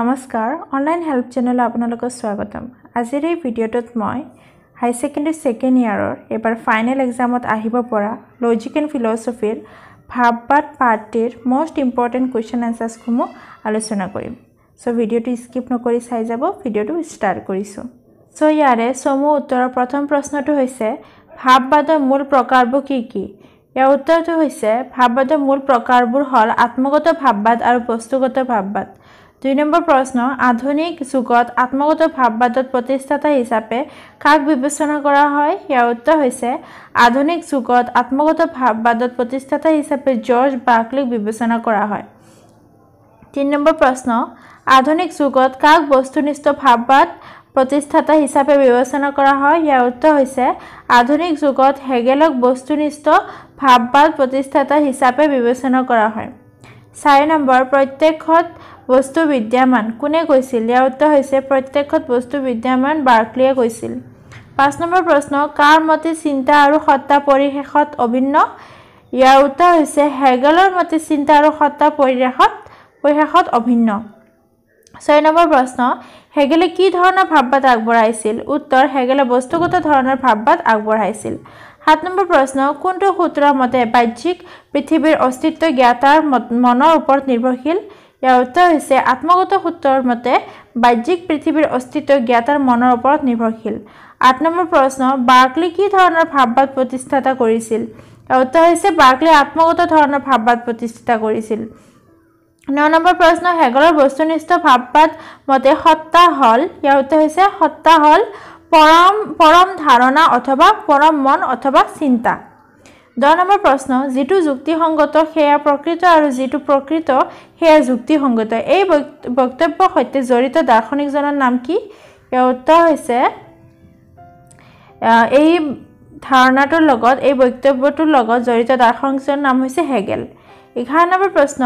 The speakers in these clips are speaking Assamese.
নমস্কাৰ অনলাইন হেল্প চেনেলত আপোনালোকক স্বাগতম আজিৰ এই ভিডিঅ'টোত মই হাই ছেকেণ্ডেৰী ছেকেণ্ড ইয়াৰৰ এইবাৰ ফাইনেল এক্সামত আহিব পৰা লজিক এণ্ড ফিলচফিৰ ভাববাদ পাৰ্টিৰ মষ্ট ইম্পৰ্টেণ্ট কুৱেশ্যন এনচাৰ্ছসমূহ আলোচনা কৰিম চ' ভিডিঅ'টো স্কিপ নকৰি চাই যাব ভিডিঅ'টো ষ্টাৰ্ট কৰিছোঁ চ' ইয়াৰে চমু উত্তৰৰ প্ৰথম প্ৰশ্নটো হৈছে ভাববাদৰ মূল প্ৰকাৰবোৰ কি কি ইয়াৰ উত্তৰটো হৈছে ভাববাদৰ মূল প্ৰকাৰবোৰ হ'ল আত্মগত ভাববাদ আৰু বস্তুগত ভাববাদ দুই নম্বৰ প্ৰশ্ন আধুনিক যুগত আত্মগত ভাৱবাদত প্ৰতিষ্ঠাতা হিচাপে কাক বিবেচনা কৰা হয় ইয়াৰ উত্তৰ হৈছে আধুনিক যুগত আত্মগত ভাৱবাদত প্ৰতিষ্ঠাতা হিচাপে জৰ্জ বাকলিক বিবেচনা কৰা হয় তিনি নম্বৰ প্ৰশ্ন আধুনিক যুগত কাক বস্তুনিষ্ঠ ভাৱবাদ প্ৰতিষ্ঠাতা হিচাপে বিবেচনা কৰা হয় ইয়াৰ উত্তৰ হৈছে আধুনিক যুগত হেগেলক বস্তুনিষ্ঠ ভাৱবাদ প্ৰতিষ্ঠাতা হিচাপে বিবেচনা কৰা হয় চাৰি নম্বৰ প্ৰত্যেকত বস্তু বিদ্যমান কোনে কৈছিল ইয়াৰ উত্তৰ হৈছে প্ৰত্যক্ষত বস্তু বিদ্যমান বাৰ্কলিয়ে কৈছিল পাঁচ নম্বৰ প্ৰশ্ন কাৰ মতে চিন্তা আৰু সত্তা পৰিশেষত অভিন্ন ইয়াৰ উত্তৰ হৈছে হেগেলৰ মতে চিন্তা আৰু সত্তা পৰিৱেশত পৰিশেষত অভিন্ন ছয় নম্বৰ প্ৰশ্ন হেগেলে কি ধৰণৰ ভাৱ ভাববাদ আগবঢ়াইছিল উত্তৰ হেগেলে বস্তুগত ধৰণৰ ভাৱ ভাববাদ আগবঢ়াইছিল সাত নম্বৰ প্ৰশ্ন কোনটো সূত্ৰৰ মতে বাহ্যিক পৃথিৱীৰ অস্তিত্ব জ্ঞাতাৰ মনৰ ওপৰত নিৰ্ভৰশীল ইয়াৰ উত্তৰ হৈছে আত্মগত সূত্ৰৰ মতে বাহ্যিক পৃথিৱীৰ অস্তিত্ব জ্ঞাত আৰু মনৰ ওপৰত নিৰ্ভৰশীল আঠ নম্বৰ প্ৰশ্ন বাৰ্কলি কি ধৰণৰ ভাববাদ প্ৰতিষ্ঠাতা কৰিছিল ইয়াৰ উত্তৰ হৈছে বাৰ্কলি আত্মগত ধৰণৰ ভাববাদ প্ৰতিষ্ঠা কৰিছিল ন নম্বৰ প্ৰশ্ন হেগলৰ বস্তুনিষ্ঠ ভাববাদ মতে সত্তা হল ইয়াৰ উত্তৰ হৈছে সত্তা হল পৰম পৰম ধাৰণা অথবা পৰম মন অথবা চিন্তা দহ নম্বৰ প্ৰশ্ন যিটো যুক্তিসংগত সেয়া প্ৰকৃত আৰু যিটো প্ৰকৃত সেয়া যুক্তিসংগত এই বক্তব্যৰ সৈতে জড়িত দাৰ্শনিকজনৰ নাম কি উত্তৰ হৈছে এই ধাৰণাটোৰ লগত এই বক্তব্যটোৰ লগত জড়িত দাৰ্শনিকজনৰ নাম হৈছে হেগেল এঘাৰ নম্বৰ প্ৰশ্ন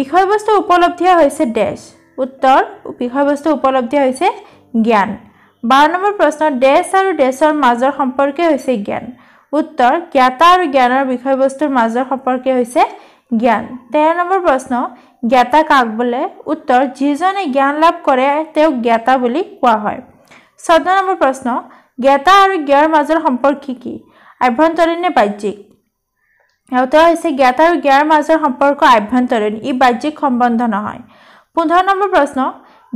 বিষয়বস্তু উপলব্ধিয়ে হৈছে ডেচ উত্তৰ বিষয়বস্তু উপলব্ধিয়ে হৈছে জ্ঞান বাৰ নম্বৰ প্ৰশ্ন ডেচ আৰু ডেচৰ মাজৰ সম্পৰ্কে হৈছে জ্ঞান উত্তৰ জ্ঞাতা আৰু জ্ঞানৰ বিষয়বস্তুৰ মাজৰ সম্পৰ্কে হৈছে জ্ঞান তেৰ নম্বৰ প্ৰশ্ন জ্ঞাতা কাক বোলে উত্তৰ যিজনে জ্ঞান লাভ কৰে তেওঁক জ্ঞাতা বুলি কোৱা হয় চৈধ্য নম্বৰ প্ৰশ্ন জ্ঞাতা আৰু জ্ঞাৰ মাজৰ সম্পৰ্কে কি আভ্যন্তৰীণ নে বাহ্যিক উত্তৰ হৈছে জ্ঞাতা আৰু জ্ঞাৰ মাজৰ সম্পৰ্ক আভ্যন্তৰীণ ই বাহ্যিক সম্বন্ধ নহয় পোন্ধৰ নম্বৰ প্ৰশ্ন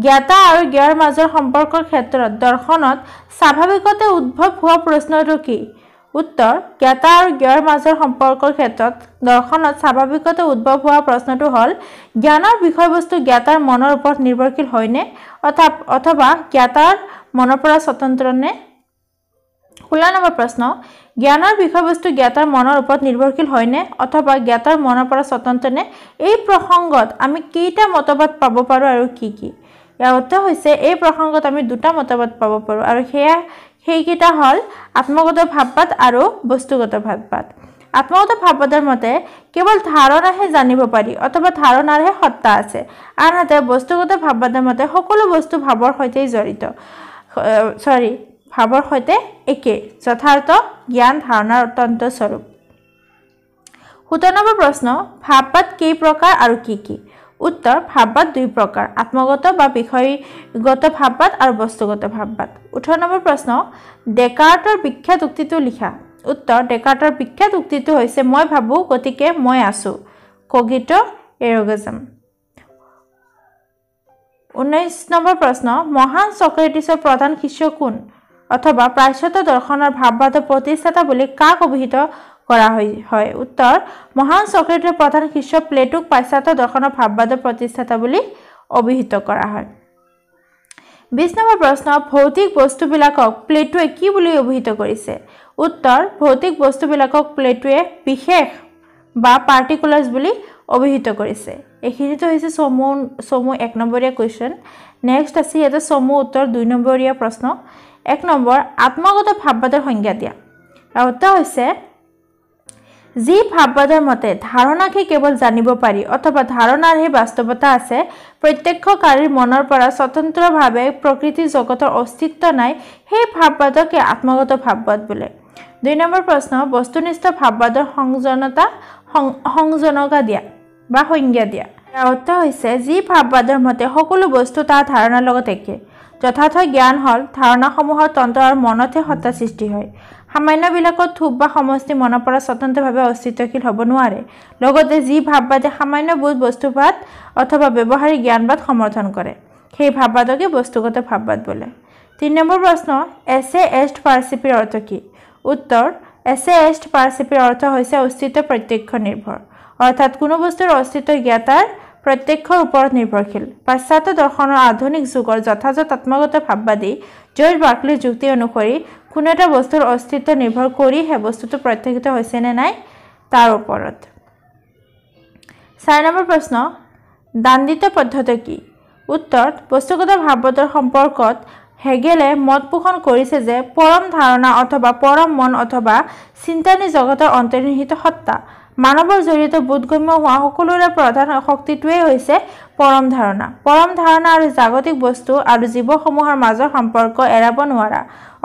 জ্ঞাতা আৰু জ্ঞাৰ মাজৰ সম্পৰ্কৰ ক্ষেত্ৰত দৰ্শনত স্বাভাৱিকতে উদ্ভৱ হোৱা প্ৰশ্নটো কি উত্তৰ জ্ঞাতা আৰু জ্ঞৰ মাজৰ সম্পৰ্কৰ ক্ষেত্ৰত দৰ্শনত স্বাভাৱিকতে উদ্ভৱ হোৱা প্ৰশ্নটো হ'ল জ্ঞানৰ বিষয়বস্তু জ্ঞাতাৰ মনৰ ওপৰত নিৰ্ভৰশীল হয়নে অথবা জ্ঞাতাৰ মনৰ পৰা স্বতন্ত্ৰনে ষোল্ল নম্বৰ প্ৰশ্ন জ্ঞানৰ বিষয়বস্তু জ্ঞাতাৰ মনৰ ওপৰত নিৰ্ভৰশীল হয়নে অথবা জ্ঞাতাৰ মনৰ পৰা স্বতন্ত্ৰ নে এই প্ৰসংগত আমি কেইটা মতবাদ পাব পাৰোঁ আৰু কি কি ইয়াৰ অৰ্থ হৈছে এই প্ৰসংগত আমি দুটা মতবাদ পাব পাৰোঁ আৰু সেয়া সেইকেইটা হ'ল আত্মগত ভাৱপাত আৰু বস্তুগত ভাৱপাত আত্মগত ভাববাদৰ মতে কেৱল ধাৰণাহে জানিব পাৰি অথবা ধাৰণাৰহে সত্তা আছে আনহাতে বস্তুগত ভাববাদৰ মতে সকলো বস্তু ভাৱৰ সৈতে জড়িত চৰি ভাৱৰ সৈতে একেই যথাৰ্থ জ্ঞান ধাৰণাৰ অত্যন্ত স্বৰূপ সোতৰ নম্বৰ প্ৰশ্ন ভাববাদ কেই প্ৰকাৰ আৰু কি কি উত্তৰ ভাববাদ দুই প্ৰকাৰ আত্মগত বা বিষয়গত ভাববাদ আৰু বস্তুগত ভাববাদ ওঠৰ নম্বৰ প্ৰশ্ন ডেকাৰ্টৰ বিখ্যাত উক্তিটো লিখা উত্তৰ ডেকাৰ্টৰ বিখ্যাত উক্তিটো হৈছে মই ভাবোঁ গতিকে মই আছোঁ কগিত এৰগজম ঊনৈছ নম্বৰ প্ৰশ্ন মহান চক্ৰেটিছৰ প্ৰধান শিষ্য কোন অথবা প্ৰাচ্যত দৰ্শনৰ ভাববাদৰ প্ৰতিষ্ঠাতা বুলি কাক অভিহিত কৰা হয় উত্তৰ মহান চক্ৰেটৰ প্ৰধান শিষ্য প্লেটুক পাশ্চাত্য দৰ্শনৰ ভাৱবাদৰ প্ৰতিষ্ঠাতা বুলি অভিহিত কৰা হয় বিছ নম্বৰ প্ৰশ্ন ভৌতিক বস্তুবিলাকক প্লেটুৱে কি বুলি অভিহিত কৰিছে উত্তৰ ভৌতিক বস্তুবিলাকক প্লেটুৱে বিশেষ বা পাৰ্টিকুলাৰ্ছ বুলি অভিহিত কৰিছে এইখিনিতো হৈছে চমু চমু এক নম্বৰীয়া কুৱেশ্যন নেক্সট আছে ইয়াতে চমু উত্তৰ দুই নম্বৰীয়া প্ৰশ্ন এক নম্বৰ আত্মগত ভাৱবাদৰ সংজ্ঞা দিয়া আৰু উত্তৰ হৈছে যি ভাববাদৰ মতে ধাৰণাকহে কেৱল জানিব পাৰি অথবা ধাৰণাৰহে বাস্তৱতা আছে প্ৰত্যক্ষকাৰীৰ মনৰ পৰা স্বতন্ত্ৰভাৱে প্ৰকৃতিৰ জগতৰ অস্তিত্ব নাই সেই ভাববাদকে আত্মগত ভাববাদ বোলে দুই নম্বৰ প্ৰশ্ন বস্তুনিষ্ঠ ভাববাদৰ সংযনতা সংযনকা দিয়া বা সংজ্ঞা দিয়া ইয়াৰ অৰ্থ হৈছে যি ভাববাদৰ মতে সকলো বস্তু তাৰ ধাৰণাৰ লগত একে যথাৰ্থ জ্ঞান হ'ল ধাৰণাসমূহৰ তন্ত্ৰ আৰু মনতহে সত্তা সৃষ্টি হয় সামান্যবিলাকত থূপ বা সমষ্টি মনৰ পৰা স্বতন্ত্ৰভাৱে অস্তিত্বশীল হ'ব নোৱাৰে লগতে যি ভাববাদে বোধ বস্তুবাদ অথবা ব্যৱহাৰিক জ্ঞানবাদ সমৰ্থন কৰে সেই ভাববাদকে বস্তুগত ভাববাদ বোলে তিনি নম্বৰ প্ৰশ্ন এছে এষ্ট পাৰ্চিপিৰ অৰ্থ কি উত্তৰ এছে এষ্ট পাৰচিপিৰ অৰ্থ হৈছে অস্তিত্ব প্ৰত্যক্ষ নিৰ্ভৰ অৰ্থাৎ কোনো বস্তুৰ অস্তিত্ব জ্ঞাতাৰ প্ৰত্যক্ষৰ ওপৰত নিৰ্ভৰশীল পাশ্চাত্য দৰ্শনৰ আধুনিক যুগৰ যথাযথ আত্মগত ভাববাদী জৈৰ বাকলিৰ যুক্তি অনুসৰি কোনো এটা বস্তুৰ অস্তিত্ব নিৰ্ভৰ কৰি সেই বস্তুটো প্ৰত্যক্ষিত নে নাই তাৰ ওপৰত চাৰি নম্বৰ প্ৰশ্ন দাণ্ডিত পদ্ধতি কি উত্তৰত বস্তুগত ভাৱবতৰ সম্পৰ্কত হেগেলে মত পোষণ কৰিছে যে পৰম ধাৰণা অথবা পৰম মন অথবা চিন্তানী জগতৰ অন্তৰ্নিহিত সত্তা মানৱৰ জৰিয়তে বোধগম্য হোৱা সকলোৰে প্ৰধান শক্তিটোৱেই হৈছে পৰম ধাৰণা পৰম ধাৰণা আৰু জাগতিক বস্তু আৰু জীৱসমূহৰ মাজৰ সম্পৰ্ক এৰাব নোৱাৰা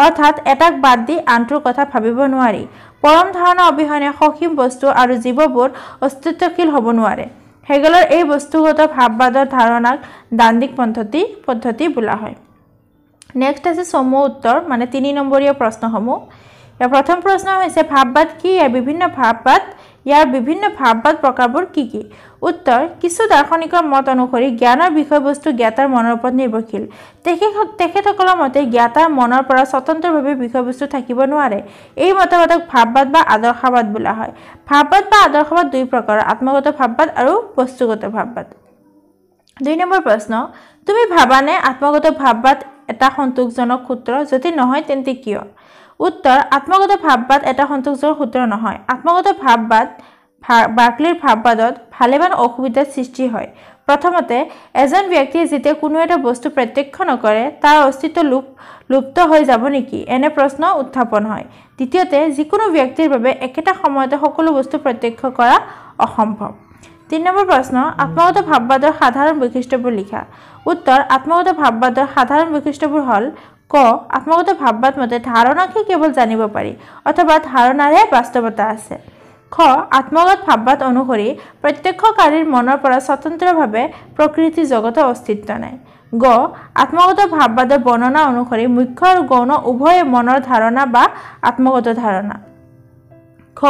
অৰ্থাৎ এটাক বাদ দি আনটোৰ কথা ভাবিব নোৱাৰি পৰম ধাৰণা অবিহনে সসীম বস্তু আৰু জীৱবোৰ অস্তিত্বশীল হ'ব নোৱাৰে হেগেলৰ এই বস্তুগত ভাৱবাদৰ ধাৰণাক দান্দিক পদ্ধতি পদ্ধতি বোলা হয় নেক্সট আছে চমু উত্তৰ মানে তিনি নম্বৰীয় প্ৰশ্নসমূহ প্ৰথম প্ৰশ্ন হৈছে ভাববাদ কি বিভিন্ন ভাববাদ ইয়াৰ বিভিন্ন ভাববাদ প্ৰকাৰবোৰ কি কি উত্তৰ কিছু দাৰ্শনিকৰ মত অনুসৰি জ্ঞানৰ বিষয়বস্তু জ্ঞাতাৰ মনৰ ওপৰত নিৰ্ভৰশীল তেখেতসকলৰ মতে জ্ঞাতাৰ মনৰ পৰা স্বতন্ত্ৰভাৱে বিষয়বস্তু থাকিব নোৱাৰে এই মতবাদক ভাববাদ বা আদৰ্শবাদ বোলা হয় ভাববাদ বা আদৰ্শবাদ দুই প্ৰকাৰৰ আত্মগত ভাববাদ আৰু বস্তুগত ভাববাদ দুই নম্বৰ প্ৰশ্ন তুমি ভাবানে আত্মগত ভাববাদ এটা সন্তোষজনক সূত্ৰ যদি নহয় তেন্তে কিয় উত্তৰ আত্মগত ভাববাদ এটা সন্তোষজনক সূত্ৰ নহয় আত্মগত ভাববাদ বাকলিৰ ভাববাদত ভালেমান অসুবিধাৰ সৃষ্টি হয় প্ৰথমতে এজন ব্যক্তিয়ে যেতিয়া কোনো এটা বস্তু প্ৰত্যক্ষ নকৰে তাৰ অস্তিত্ব লোপ লুপ্ত হৈ যাব নেকি এনে প্ৰশ্ন উত্থাপন হয় দ্বিতীয়তে যিকোনো ব্যক্তিৰ বাবে একেটা সময়তে সকলো বস্তু প্ৰত্যক্ষ কৰা অসম্ভৱ তিনি নম্বৰ প্ৰশ্ন আত্মগত ভাববাদৰ সাধাৰণ বৈশিষ্ট্যবোৰ লিখা উত্তৰ আত্মগত ভাববাদৰ সাধাৰণ বৈশিষ্ট্যবোৰ হ'ল ক আত্মগত ভাববাদ মতে ধাৰণাকহে কেৱল জানিব পাৰি অথবা ধাৰণাৰহে বাস্তৱতা আছে খ আত্মগত ভাববাদ অনুসৰি প্ৰত্যক্ষকাৰীৰ মনৰ পৰা স্বতন্ত্ৰভাৱে প্ৰকৃতি জগতৰ অস্তিত্ব নাই গ আত্মগত ভাববাদৰ বৰ্ণনা অনুসৰি মুখ্য আৰু গৌণ উভয়ে মনৰ ধাৰণা বা আত্মগত ধাৰণা খ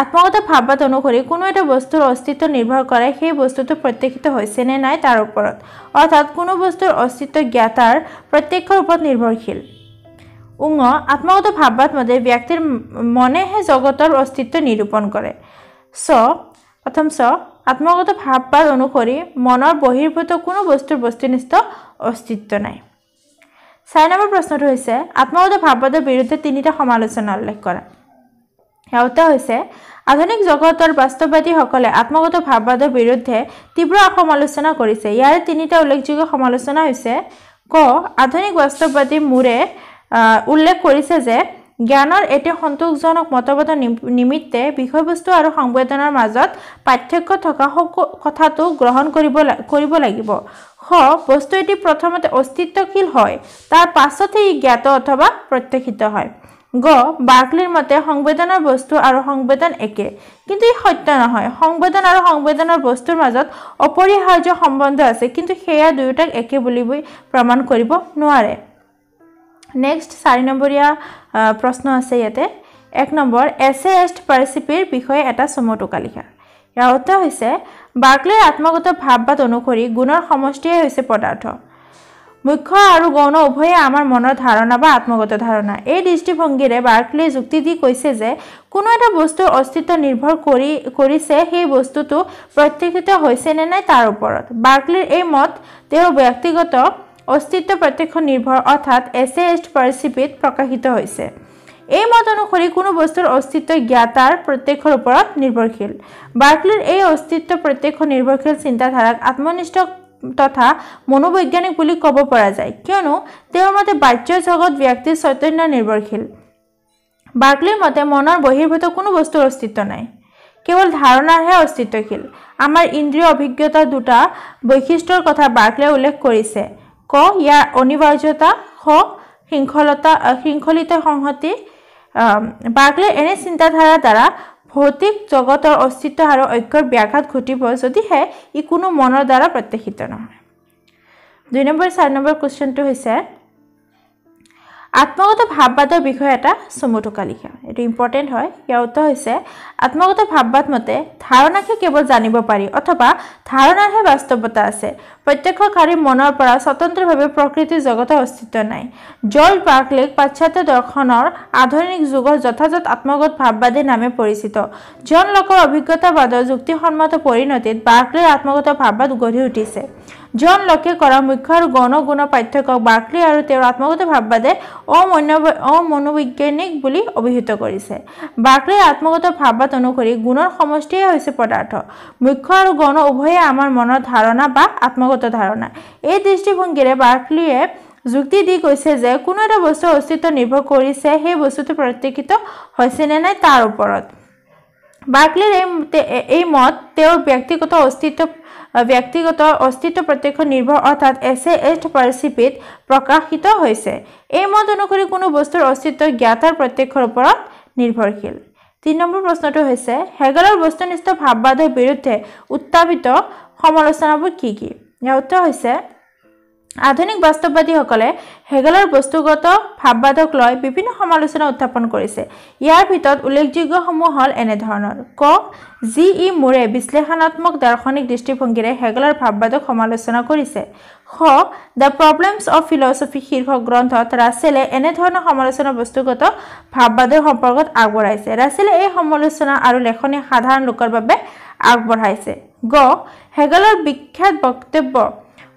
আত্মগত ভাৱবাদ অনুসৰি কোনো এটা বস্তুৰ অস্তিত্ব নিৰ্ভৰ কৰে সেই বস্তুটো প্ৰত্যক্ষিত হৈছেনে নাই তাৰ ওপৰত অৰ্থাৎ কোনো বস্তুৰ অস্তিত্ব জ্ঞাতাৰ প্ৰত্যক্ষৰ ওপৰত নিৰ্ভৰশীল উঙ আত্মগত ভাৱবাদ মতে ব্যক্তিৰ মনেহে জগতৰ অস্তিত্ব নিৰূপণ কৰে চ প্ৰথম চ আত্মগত ভাৱবাদ অনুসৰি মনৰ বহিৰ্ভূত কোনো বস্তুৰ বস্তুনিষ্ঠ অস্তিত্ব নাই চাৰি নম্বৰ প্ৰশ্নটো হৈছে আত্মগত ভাৱবাদৰ বিৰুদ্ধে তিনিটা সমালোচনা উল্লেখ কৰা সেউতা হৈছে আধুনিক জগতৰ বাস্তৱবাদীসকলে আত্মগত ভাৱবাদৰ বিৰুদ্ধে তীব্ৰ সমালোচনা কৰিছে ইয়াৰে তিনিটা উল্লেখযোগ্য সমালোচনা হৈছে ক আধুনিক বাস্তৱবাদী মূৰে উল্লেখ কৰিছে যে জ্ঞানৰ এটি সন্তোষজনক মতবাদৰ নিমিত্তে বিষয়বস্তু আৰু সংবেদনাৰ মাজত পাৰ্থক্য থকা কথাটো গ্ৰহণ কৰিব কৰিব লাগিব স বস্তু এটি প্ৰথমতে অস্তিত্বশীল হয় তাৰ পাছতহে ই জ্ঞাত অথবা প্ৰত্যাশিত হয় গ বাৰ্কলিৰ মতে সংবেদনৰ বস্তু আৰু সংবেদন একে কিন্তু ই সত্য নহয় সংবেদন আৰু সংবেদনৰ বস্তুৰ মাজত অপৰিহাৰ্য সম্বন্ধ আছে কিন্তু সেয়া দুয়োটাক একে বুলি প্ৰমাণ কৰিব নোৱাৰে নেক্সট চাৰি নম্বৰীয়া প্ৰশ্ন আছে ইয়াতে এক নম্বৰ এছে এষ্ট পাৰিচিপিৰ বিষয়ে এটা চমুটোকা লিখা ইয়াৰ উত্তৰ হৈছে বাৰ্কলিৰ আত্মগত ভাৱ বাদ অনুসৰি গুণৰ সমষ্টিয়ে হৈছে পদাৰ্থ মুখ্য আৰু গৌণ উভয়ে আমাৰ মনৰ ধাৰণা বা আত্মগত ধাৰণা এই দৃষ্টিভংগীৰে বাৰ্কলে যুক্তি দি কৈছে যে কোনো এটা বস্তুৰ অস্তিত্ব নিৰ্ভৰ কৰি কৰিছে সেই বস্তুটো প্ৰত্যক্ষিত হৈছে নে নাই তাৰ ওপৰত বাৰ্কলিৰ এই মত তেওঁৰ ব্যক্তিগত অস্তিত্ব প্ৰত্যক্ষ নিৰ্ভৰ অৰ্থাৎ এছে এষ্ট পৰিচিপিত প্ৰকাশিত হৈছে এই মত অনুসৰি কোনো বস্তুৰ অস্তিত্ব জ্ঞাতাৰ প্ৰত্যক্ষৰ ওপৰত নিৰ্ভৰশীল বাৰ্কলিৰ এই অস্তিত্ব প্ৰত্যক্ষ নিৰ্ভৰশীল চিন্তাধাৰাক আত্মনিষ্ঠ তথা মনোবৈজ্ঞানিক বুলি ক'ব পৰা যায় কিয়নো তেওঁৰ মতে বাহ্য জগত ব্যক্তিৰ চৈতন্য নিৰ্ভৰশীল বাৰ্কলিৰ মতে মনৰ বহিৰ্ভূত কোনো বস্তুৰ অস্তিত্ব নাই কেৱল ধাৰণাৰহে অস্তিত্বশীল আমাৰ ইন্দ্ৰিয় অভিজ্ঞতা দুটা বৈশিষ্ট্যৰ কথা বাৰ্কলে উল্লেখ কৰিছে ক ইয়াৰ অনিবাৰ্যতা স শৃংখলতা শৃংখলিত সংহতি বাৰ্কলে এনে চিন্তাধাৰাৰ দ্বাৰা ভৌতিক জগতৰ অস্তিত্ব আৰু ঐক্যৰ ব্যাঘাত ঘটিব যদিহে ই কোনো মনৰ দ্বাৰা প্ৰত্যাশিত নহয় দুই নম্বৰ চাৰি নম্বৰ কুৱেশ্যনটো হৈছে আত্মগত ভাববাদৰ বিষয়ে এটা চমু থকা লিখা এইটো ইম্পৰ্টেণ্ট হয় ইয়াৰ উত্তৰ হৈছে আত্মগত ভাববাদ মতে ধাৰণাকহে কেৱল জানিব পাৰি অথবা ধাৰণাৰহে বাস্তৱতা আছে প্ৰত্যক্ষকাৰীৰ মনৰ পৰা স্বতন্ত্ৰভাৱে প্ৰকৃতিৰ জগতৰ অস্তিত্ব নাই জৰ্জ বাৰ্কলেক পাশ্চাত্য দৰ্শনৰ আধুনিক যুগৰ যথাযথ আত্মগত ভাববাদী নামে পৰিচিত জন লোকৰ অভিজ্ঞতাবাদৰ যুক্তিসন্মত পৰিণতিত বাৰ্কলেৰ আত্মগত ভাববাদ গঢ়ি উঠিছে জন লকে কৰা মুখ্য আৰু গণ গুণ পাঠ্যক বাকলি আর আত্মগত ভাববাদে অমনোবৈজ্ঞানিক বলে অভিহিত করেছে বাকলির আত্মগত ভাববাদ অনুসরি গুণের সমষ্টিয়ে হৈছে পদার্থ মুখ্য আর গণ উভয়ে আমার মনের ধারণা বা আত্মগত ধাৰণা এই দৃষ্টিভংগীৰে বাকলিয়ে যুক্তি দি কৈছে যে কোনো এটা বস্তু অস্তিত্ব নিৰ্ভৰ কৰিছে সেই বস্তুটো প্ৰত্যক্ষিত হৈছে নে নাই তাৰ ওপৰত বাকলিৰ এই মত তেওঁৰ ব্যক্তিগত অস্তিত্ব ব্যক্তিগত অস্তিত্ব প্ৰত্যক্ষ নিৰ্ভৰ অৰ্থাৎ এছ এ এছ পাৰিচিপিত প্ৰকাশিত হৈছে এই মত অনুসৰি কোনো বস্তুৰ অস্তিত্ব জ্ঞাতাৰ প্ৰত্যক্ষৰ ওপৰত নিৰ্ভৰশীল তিনি নম্বৰ প্ৰশ্নটো হৈছে হেগলৰ বস্তুনিষ্ঠ ভাববাদৰ বিৰুদ্ধে উত্থাপিত সমালোচনাবোৰ কি কি ইয়াৰ উত্তৰ হৈছে আধুনিক বাস্তৱবাদীসকলে হেগেলৰ বস্তুগত ভাৱবাদক লৈ বিভিন্ন সমালোচনা উত্থাপন কৰিছে ইয়াৰ ভিতৰত উল্লেখযোগ্যসমূহ হ'ল এনেধৰণৰ ক জি ই মোৰে বিশ্লেষণাত্মক দাৰ্শনিক দৃষ্টিভংগীৰে হেগেলৰ ভাববাদক সমালোচনা কৰিছে saw the problems of philosophy শীৰ্ষক গ্ৰন্থত ৰাছেলে এনেধৰণৰ সমালোচনা বস্তুগত ভাৱবাদৰ সম্পৰ্কত আগবঢ়াইছে ৰাছেলে এই সমালোচনা আৰু লেখনি সাধাৰণ লোকৰ বাবে আগবঢ়াইছে গ হেগেলৰ বিখ্যাত বক্তব্য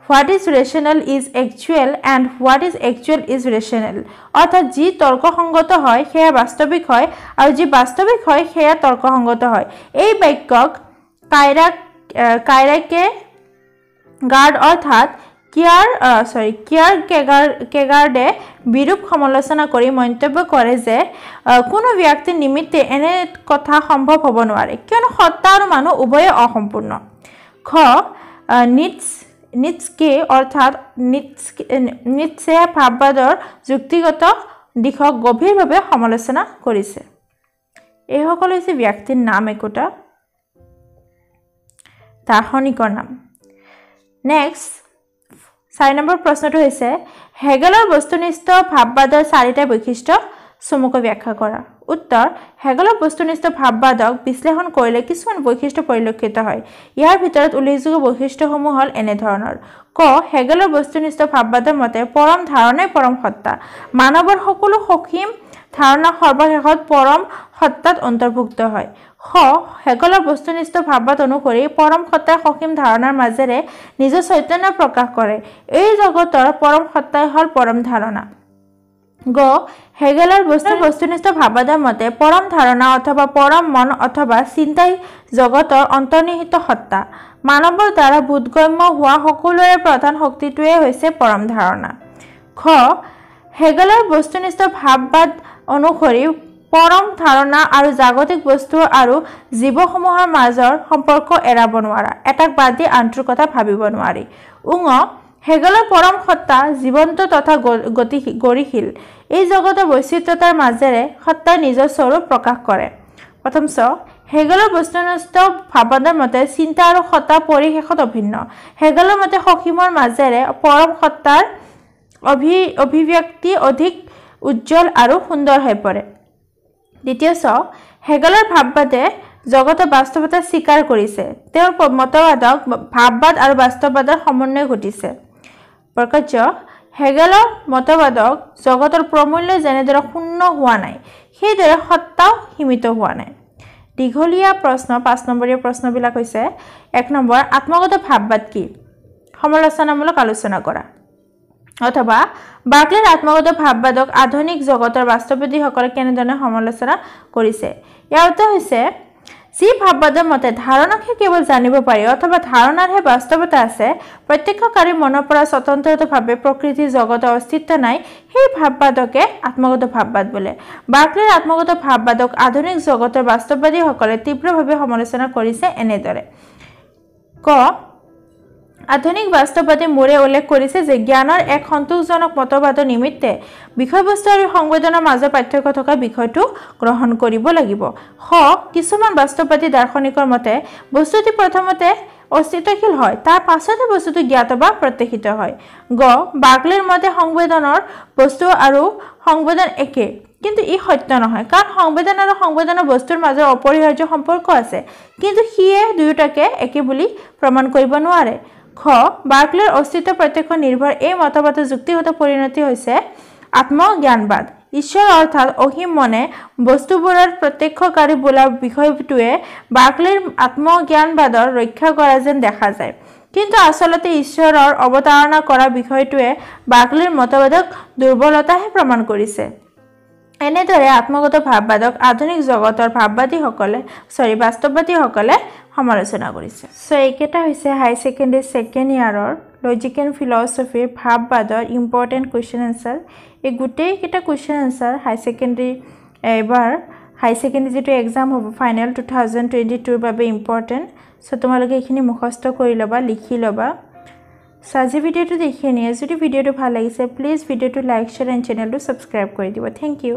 what is rational is actual and what is actual is rational অৰ্থাৎ যি তৰ্কসংগত হয় সেয়া বাস্তৱিক হয় আৰু যি বাস্তৱিক হয় সেয়া তৰ্কসংগত হয় এই বাক্যক কাইৰাক কাইৰাকে গাৰ্ড অৰ্থাৎ কিয়াৰ চৰি কিয়াৰ কেগাৰ কেগাৰ্ডে বিৰূপ সমালোচনা কৰি মন্তব্য কৰে যে কোনো ব্যক্তিৰ নিমিত্তে এনে কথা সম্ভৱ হ'ব নোৱাৰে কিয়নো সত্তা আৰু মানুহ উভয়ে অসম্পূৰ্ণ খ নিটছ নিটস্কে অৰ্থাৎ নিটছ নিটছে ভাববাদৰ যুক্তিগত দিশক গভীৰভাৱে সমালোচনা কৰিছে এইসকল হৈছে ব্যক্তিৰ নাম একোটা দাৰ্শনিকৰ নাম নেক্সট চাৰি নম্বৰ প্ৰশ্নটো হৈছে হেগেলৰ বস্তুনিষ্ঠ ভাববাদৰ চাৰিটা বৈশিষ্ট্য চমুকৈ ব্যাখ্যা কৰা উত্তৰ হেগলৰ বস্তুনিষ্ঠ ভাববাদক বিশ্লেষণ কৰিলে কিছুমান বৈশিষ্ট্য পৰিলক্ষিত হয় ইয়াৰ ভিতৰত উল্লেখযোগ্য বৈশিষ্ট্যসমূহ হ'ল এনেধৰণৰ ক হেগলৰ বস্তুনিষ্ঠ ভাববাদৰ মতে পৰম ধাৰণাই পৰম সত্তা মানৱৰ সকলো সসীম ধাৰণা সৰ্বশেষত পৰম সত্তাত অন্তৰ্ভুক্ত হয় স হেগলৰ বস্তুনিষ্ঠ ভাববাদ অনুসৰি পৰম সত্তাই সসীম ধাৰণাৰ মাজেৰে নিজৰ চৈতন্য প্ৰকাশ কৰে এই জগতৰ পৰম সত্তাই হ'ল পৰম ধাৰণা গ হেগেলৰ বস্তু বস্তুনিষ্ঠ ভাৱদা মতে পৰম ধাৰণা অথবা পৰম মন অথবা চিন্তাই জগতৰ অন্তৰ্নিহিত সত্তা মানৱৰ দ্বাৰা বোধগম্য হোৱা সকলোৰে প্ৰধান শক্তিটোৱে হৈছে পৰম ধাৰণা খ হেগেলৰ বস্তুনিষ্ঠ ভাৱবাদ অনুসৰি পৰম ধাৰণা আৰু জাগতিক বস্তু আৰু জীৱসমূহৰ মাজৰ সম্পৰ্ক এৰাব নোৱাৰা এটাক বাদ দি আনটোৰ কথা ভাবিব নোৱাৰি ওঙ হেগলৰ পৰম সত্তা জীৱন্ত তথা গতি গৰিশীল এই জগতৰ বৈচিত্ৰতাৰ মাজেৰে সত্তাই নিজৰ স্বৰূপ প্ৰকাশ কৰে প্ৰথম চ হেগলৰ বস্তুনষ্ট ভাৱনাৰ মতে চিন্তা আৰু সত্তা পৰিশেষত অভিন্ন হেগলৰ মতে সসীমৰ মাজেৰে পৰম সত্তাৰ অভি অভিব্যক্তি অধিক উজ্জ্বল আৰু সুন্দৰ হৈ পৰে দ্বিতীয় চ হেগলৰ ভাৱবাদে জগতৰ বাস্তৱতা স্বীকাৰ কৰিছে তেওঁৰ মতবাদক ভাৱবাদ আৰু বাস্তৱবাদৰ সমন্বয় ঘটিছে প্ৰকাশ্য হেগেলৰ মতবাদক জগতৰ প্ৰমূল্য যেনেদৰে শূন্য হোৱা নাই সেইদৰে সত্তাও সীমিত হোৱা নাই দীঘলীয়া প্ৰশ্ন পাঁচ নম্বৰীয়া প্ৰশ্নবিলাক হৈছে এক নম্বৰ আত্মগত ভাববাদ কি সমালোচনামূলক আলোচনা কৰা অথবা বাকলেৰ আত্মগত ভাববাদক আধুনিক জগতৰ বাস্তৱবাদীসকলে কেনেধৰণে সমালোচনা কৰিছে ইয়াৰ উত্তৰ হৈছে যি ভাববাদৰ মতে ধাৰণাকহে কেৱল জানিব পাৰি অথবা ধাৰণাৰহে বাস্তৱতা আছে প্ৰত্যক্ষকাৰীৰ মনৰ পৰা স্বতন্ত্ৰতাভাৱে প্ৰকৃতিৰ জগতৰ অস্তিত্ব নাই সেই ভাববাদকে আত্মগত ভাৱবাদ বোলে বাৰ্কলেৰ আত্মগত ভাববাদক আধুনিক জগতৰ বাস্তৱবাদীসকলে তীব্ৰভাৱে সমালোচনা কৰিছে এনেদৰে ক আধুনিক বাস্তৱবাদী মোৰে উল্লেখ কৰিছে যে জ্ঞানৰ এক সন্তোষজনক মতবাদৰ নিমিত্তে বিষয়বস্তু আৰু সংবেদনৰ মাজৰ পাৰ্থক্য থকা বিষয়টো গ্ৰহণ কৰিব লাগিব স কিছুমান বাস্তৱবাদী দাৰ্শনিকৰ মতে বস্তুটি প্ৰথমতে অস্তিত্বশীল হয় তাৰ পাছতহে বস্তুটো জ্ঞাত বা প্ৰত্যাশিত হয় গ বাগলেৰ মতে সংবেদনৰ বস্তু আৰু সংবেদন একে কিন্তু ই সত্য নহয় কাৰণ সংবেদন আৰু সংবেদনৰ বস্তুৰ মাজৰ অপৰিহাৰ্য সম্পৰ্ক আছে কিন্তু সিয়ে দুয়োটাকে একে বুলি প্ৰমাণ কৰিব নোৱাৰে খ বাৰ্কলৰ অস্তিত্ব প্ৰত্যক্ষ নিৰ্ভৰ এই মতবাদৰ যুক্তিগত পৰিণতি হৈছে আত্মজ্ঞানবাদ ঈশ্বৰ অৰ্থাৎ অসীম মনে বস্তুবোৰৰ প্ৰত্যক্ষকাৰী বোলা বিষয়টোৱে বাৰ্কলেৰ আত্মজ্ঞানবাদৰ ৰক্ষা কৰা যেন দেখা যায় কিন্তু আচলতে ঈশ্বৰৰ অৱতাৰণা কৰা বিষয়টোৱে বাৰ্কলেৰ মতবাদক দুৰ্বলতাহে প্ৰমাণ কৰিছে এনেদৰে আত্মগত ভাৱবাদক আধুনিক জগতৰ ভাৱবাদীসকলে চৰি বাস্তৱবাদীসকলে সমালোচনা কৰিছে চ' এইকেইটা হৈছে হাই ছেকেণ্ডেৰী ছেকেণ্ড ইয়াৰৰ লজিক এণ্ড ফিলচফিৰ ভাববাদৰ ইম্পৰ্টেণ্ট কুৱেশ্যন এনচাৰ এই গোটেইকেইটা কুৱেশ্যন এনচাৰ হাই ছেকেণ্ডেৰী এইবাৰ হাই ছেকেণ্ডেৰী যিটো এক্সাম হ'ব ফাইনেল টু থাউজেণ্ড টুৱেণ্টি টুৰ বাবে ইম্পৰ্টেণ্ট চ' তোমালোকে এইখিনি মুখস্থ কৰি ল'বা লিখি ল'বা চ' আজি ভিডিঅ'টো দেখি নিয়ে যদি ভিডিঅ'টো ভাল লাগিছে প্লিজ ভিডিঅ'টো লাইক শ্বেয়াৰ এণ্ড চেনেলটো ছাবস্ক্ৰাইব কৰি দিব থেংক ইউ